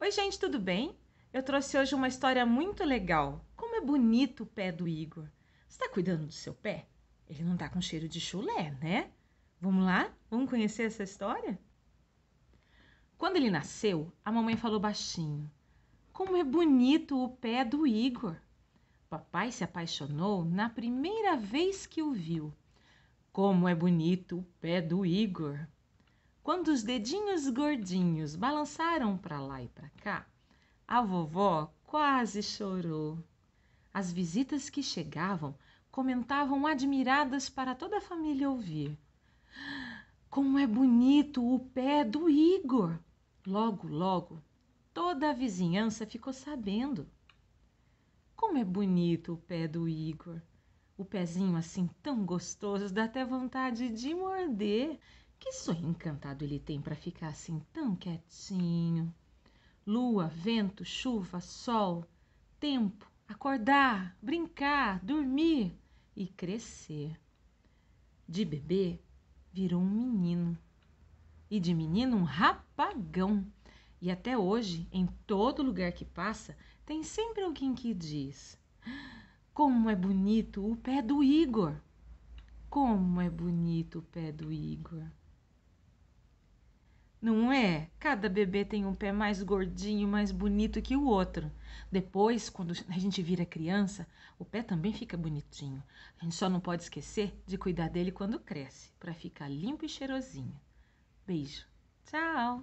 Oi, gente, tudo bem? Eu trouxe hoje uma história muito legal. Como é bonito o pé do Igor. Você está cuidando do seu pé? Ele não está com cheiro de chulé, né? Vamos lá? Vamos conhecer essa história? Quando ele nasceu, a mamãe falou baixinho: Como é bonito o pé do Igor. papai se apaixonou na primeira vez que o viu. Como é bonito o pé do Igor, quando os dedinhos gordinhos balançaram para lá e para cá, a vovó quase chorou. As visitas que chegavam comentavam admiradas para toda a família ouvir. Como é bonito o pé do Igor! Logo, logo, toda a vizinhança ficou sabendo. Como é bonito o pé do Igor! O pezinho assim tão gostoso dá até vontade de morder. Que sonho encantado ele tem para ficar assim tão quietinho. Lua, vento, chuva, sol, tempo, acordar, brincar, dormir e crescer. De bebê virou um menino e de menino um rapagão. E até hoje, em todo lugar que passa, tem sempre alguém que diz: Como é bonito o pé do Igor! Como é bonito o pé do Igor! Não é? Cada bebê tem um pé mais gordinho, mais bonito que o outro. Depois, quando a gente vira criança, o pé também fica bonitinho. A gente só não pode esquecer de cuidar dele quando cresce, para ficar limpo e cheirosinho. Beijo. Tchau.